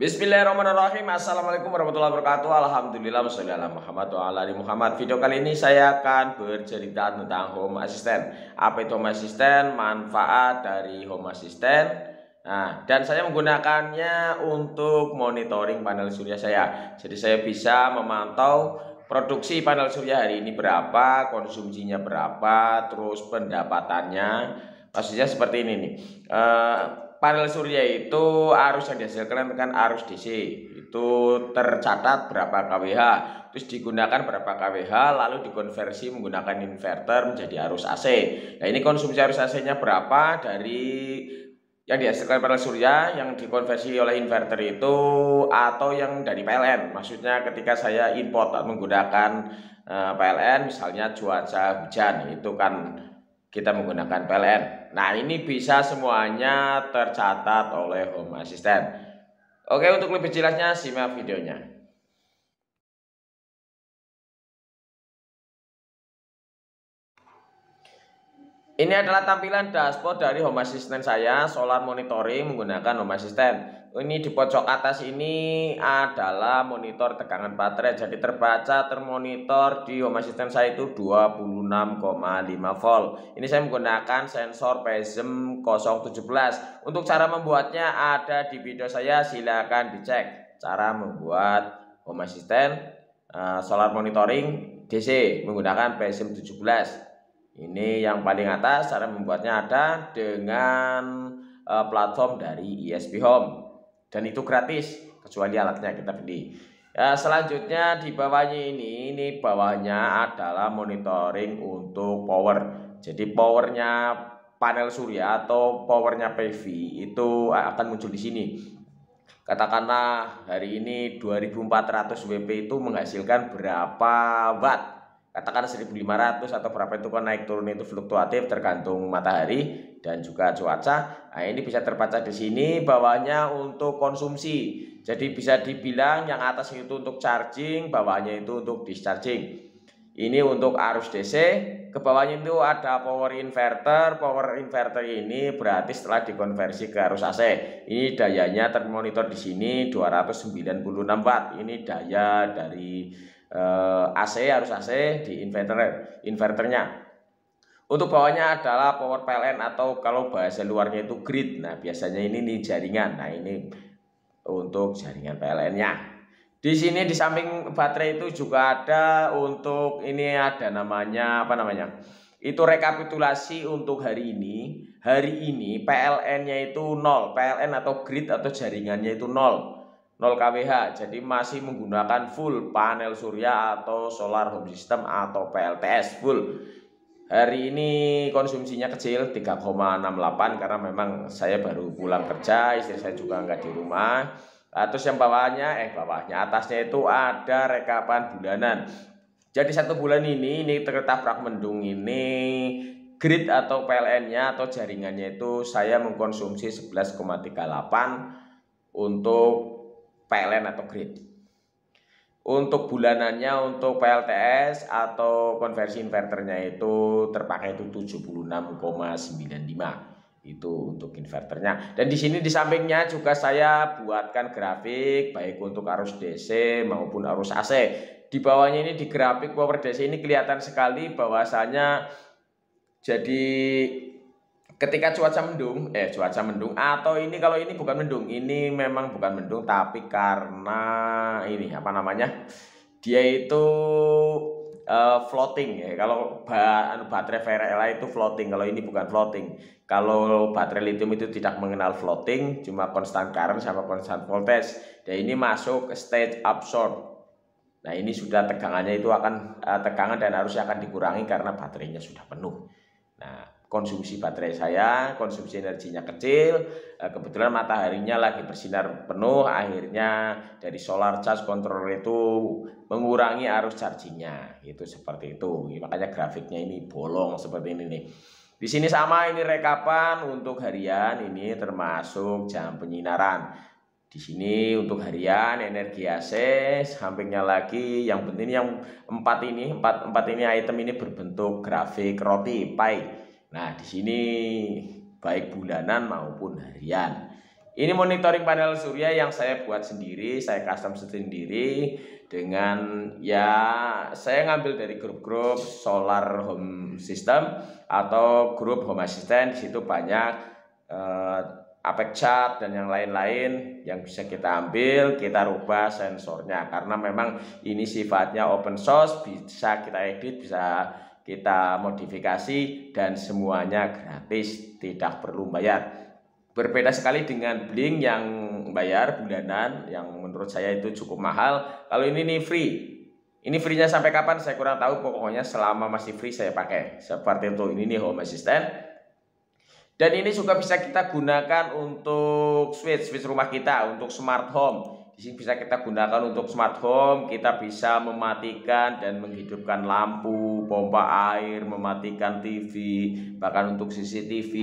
Bismillahirrahmanirrahim Assalamualaikum warahmatullahi wabarakatuh Alhamdulillah Wassalamualaikum warahmatullahi Muhammad wa Muhammad Video kali ini saya akan bercerita tentang Home Assistant Apa itu Home Assistant? Manfaat dari Home Assistant Nah, dan saya menggunakannya untuk monitoring panel surya saya. Jadi saya bisa memantau produksi panel surya hari ini berapa, konsumsinya berapa, terus pendapatannya. Maksudnya seperti ini nih. Uh, panel surya itu arus yang dihasilkan dengan arus DC itu tercatat berapa kWh terus digunakan berapa kWh lalu dikonversi menggunakan inverter menjadi arus AC nah ini konsumsi arus AC nya berapa dari yang dihasilkan panel surya yang dikonversi oleh inverter itu atau yang dari PLN maksudnya ketika saya import menggunakan eh, PLN misalnya cuaca hujan itu kan kita menggunakan PLN. Nah, ini bisa semuanya tercatat oleh Home Assistant. Oke, untuk lebih jelasnya simak videonya. Ini adalah tampilan dashboard dari Home Assistant saya, solar monitoring menggunakan Home Assistant. Ini di pojok atas ini adalah monitor tegangan baterai, jadi terbaca termonitor di Home Assistant saya itu 26,5 volt. Ini saya menggunakan sensor psm 017. Untuk cara membuatnya ada di video saya, silahkan dicek. Cara membuat Home Assistant eh, solar monitoring DC menggunakan psm 17. Ini yang paling atas cara membuatnya ada dengan uh, platform dari ISP e Home dan itu gratis kecuali alatnya kita beli. Ya, selanjutnya di bawahnya ini, ini bawahnya adalah monitoring untuk power. Jadi powernya panel surya atau powernya PV itu e, akan muncul di sini. Katakanlah hari ini 2400 WP itu menghasilkan berapa watt katakan 1500 atau berapa itu kan naik turun itu fluktuatif tergantung matahari dan juga cuaca. Nah, ini bisa terbaca di sini bawahnya untuk konsumsi. Jadi bisa dibilang yang atas itu untuk charging, bawahnya itu untuk discharging. Ini untuk arus DC, ke bawahnya itu ada power inverter. Power inverter ini berarti setelah dikonversi ke arus AC. Ini dayanya termonitor di sini 296 watt. Ini daya dari eh, AC harus AC di inverter inverternya. Untuk bawahnya adalah power PLN atau kalau bahasa luarnya itu grid. Nah, biasanya ini nih jaringan. Nah, ini untuk jaringan PLN-nya. Di sini di samping baterai itu juga ada untuk ini ada namanya apa namanya? Itu rekapitulasi untuk hari ini. Hari ini PLN-nya itu nol PLN atau grid atau jaringannya itu nol 0 kWh. Jadi masih menggunakan full panel surya atau solar home system atau PLTS full. Hari ini konsumsinya kecil 3,68 karena memang saya baru pulang kerja, istri saya juga nggak di rumah. Atau nah, terus yang bawahnya, eh bawahnya, atasnya itu ada rekapan bulanan. Jadi satu bulan ini, ini terletak prak mendung ini grid atau PLN-nya atau jaringannya itu saya mengkonsumsi 11,38 untuk PLN atau grid. Untuk bulanannya untuk PLTS atau konversi inverternya itu terpakai itu 76,95 itu untuk inverternya dan di sini di sampingnya juga saya buatkan grafik baik untuk arus DC maupun arus AC di bawahnya ini di grafik power DC ini kelihatan sekali bahwasanya jadi ketika cuaca mendung, eh cuaca mendung atau ini kalau ini bukan mendung, ini memang bukan mendung tapi karena ini apa namanya? Dia itu uh, floating ya. Kalau ba anu, baterai VRLA itu floating, kalau ini bukan floating. Kalau baterai lithium itu tidak mengenal floating, cuma konstan current sama konstan voltage. Dan ini masuk ke stage absorb. Nah, ini sudah tegangannya itu akan uh, tegangan dan harusnya akan dikurangi karena baterainya sudah penuh. Nah, konsumsi baterai saya, konsumsi energinya kecil, eh, kebetulan mataharinya lagi bersinar penuh, akhirnya dari solar charge controller itu mengurangi arus chargingnya, itu seperti itu. Makanya grafiknya ini bolong seperti ini nih. Di sini sama ini rekapan untuk harian, ini termasuk jam penyinaran. Di sini untuk harian, energi AC, sampingnya lagi yang penting yang empat ini, empat, empat ini item ini berbentuk grafik roti, pie Nah, di sini baik bulanan maupun harian. Ini monitoring panel surya yang saya buat sendiri, saya custom sendiri dengan ya saya ngambil dari grup-grup solar home system atau grup home assistant di situ banyak eh, Apex chart dan yang lain-lain yang bisa kita ambil, kita rubah sensornya karena memang ini sifatnya open source bisa kita edit, bisa kita modifikasi dan semuanya gratis, tidak perlu bayar. Berbeda sekali dengan bling yang bayar bulanan yang menurut saya itu cukup mahal. Kalau ini nih free. Ini free-nya sampai kapan saya kurang tahu, pokoknya selama masih free saya pakai. Seperti itu, ini nih Home Assistant. Dan ini juga bisa kita gunakan untuk switch, switch rumah kita, untuk smart home. Di sini bisa kita gunakan untuk smart home, kita bisa mematikan dan menghidupkan lampu, pompa air, mematikan TV, bahkan untuk CCTV.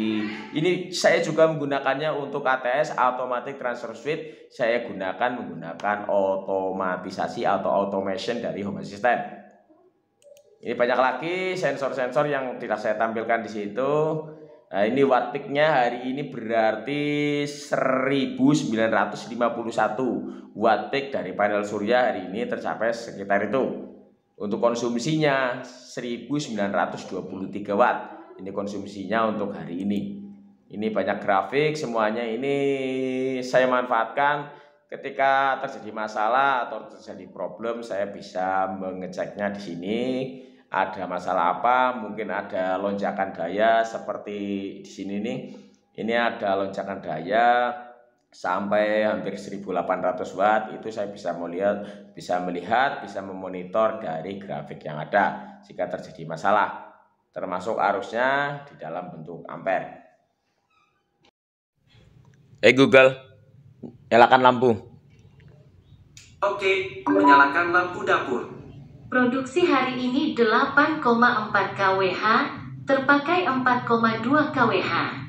Ini saya juga menggunakannya untuk ATS automatic transfer switch. Saya gunakan menggunakan otomatisasi atau automation dari Home Assistant. Ini banyak lagi sensor-sensor yang tidak saya tampilkan di situ. Nah, ini peaknya hari ini berarti 1951 watt peak dari panel surya hari ini tercapai sekitar itu. Untuk konsumsinya 1923 watt. Ini konsumsinya untuk hari ini. Ini banyak grafik semuanya ini saya manfaatkan ketika terjadi masalah atau terjadi problem saya bisa mengeceknya di sini ada masalah apa, mungkin ada lonjakan daya seperti di sini nih. Ini ada lonjakan daya sampai hampir 1800 watt itu saya bisa melihat bisa melihat bisa memonitor dari grafik yang ada jika terjadi masalah termasuk arusnya di dalam bentuk ampere. Eh hey Google, nyalakan lampu. Oke, menyalakan lampu dapur. Produksi hari ini 8,4 kWh, terpakai 4,2 kWh.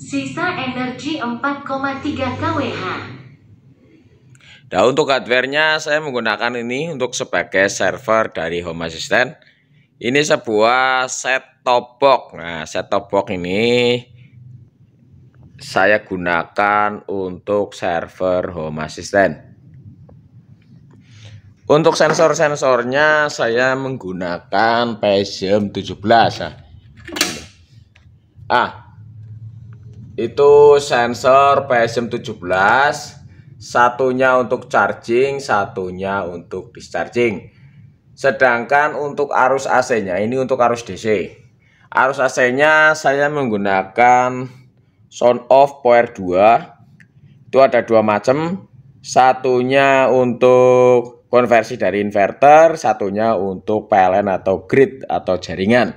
Sisa energi 4,3 kWh. Nah, untuk hardware-nya saya menggunakan ini untuk sebagai server dari Home Assistant. Ini sebuah set top box. Nah, set top box ini saya gunakan untuk server Home Assistant. Untuk sensor-sensornya saya menggunakan PSM 17. Nah, ah, itu sensor PSM 17 satunya untuk charging satunya untuk discharging sedangkan untuk arus AC nya ini untuk arus DC arus AC nya saya menggunakan sound off power 2 itu ada dua macam satunya untuk konversi dari inverter satunya untuk PLN atau grid atau jaringan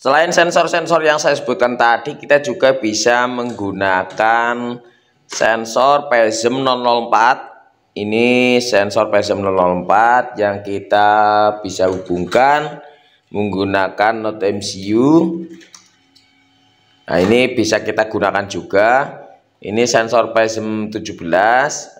Selain sensor-sensor yang saya sebutkan tadi, kita juga bisa menggunakan sensor PSM 004. Ini sensor PSM 004 yang kita bisa hubungkan menggunakan Node MCU. Nah, ini bisa kita gunakan juga. Ini sensor PSM 17.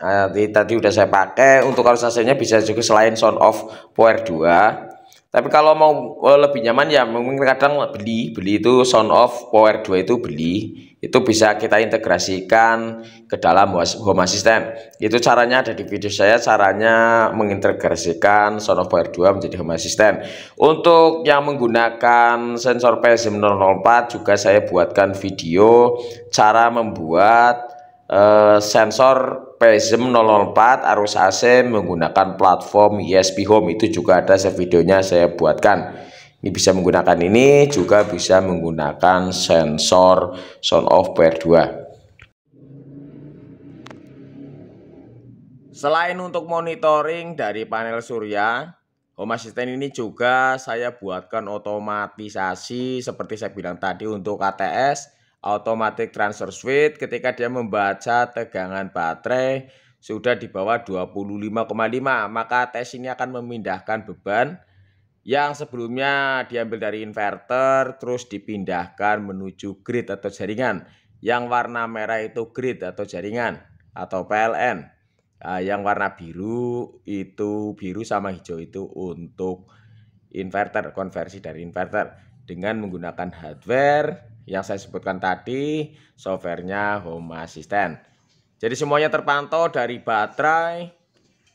Nah, tadi, sudah saya pakai untuk harus nya. bisa juga selain sound off power 2 tapi kalau mau eh, lebih nyaman ya mungkin kadang beli, beli itu sound off power 2 itu beli, itu bisa kita integrasikan ke dalam home assistant. Itu caranya ada di video saya caranya mengintegrasikan sound off power 2 menjadi home assistant. Untuk yang menggunakan sensor PSM 004 juga saya buatkan video cara membuat uh, sensor Prism 004 arus AC menggunakan platform ESP Home itu juga ada videonya saya buatkan ini bisa menggunakan ini juga bisa menggunakan sensor sound off PR2 selain untuk monitoring dari panel surya Home Assistant ini juga saya buatkan otomatisasi seperti saya bilang tadi untuk ATS automatic transfer switch ketika dia membaca tegangan baterai sudah di bawah 25,5 maka tes ini akan memindahkan beban yang sebelumnya diambil dari inverter terus dipindahkan menuju grid atau jaringan yang warna merah itu grid atau jaringan atau PLN ah, yang warna biru itu biru sama hijau itu untuk inverter konversi dari inverter dengan menggunakan hardware yang saya sebutkan tadi, softwarenya Home Assistant. Jadi semuanya terpantau dari baterai,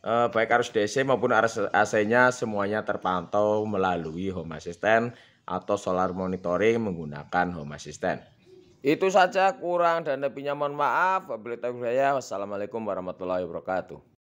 eh, baik arus DC maupun arus AC-nya semuanya terpantau melalui Home Assistant atau solar monitoring menggunakan Home Assistant. Itu saja kurang dan lebihnya mohon maaf. Wabillahi Wassalamualaikum warahmatullahi wabarakatuh.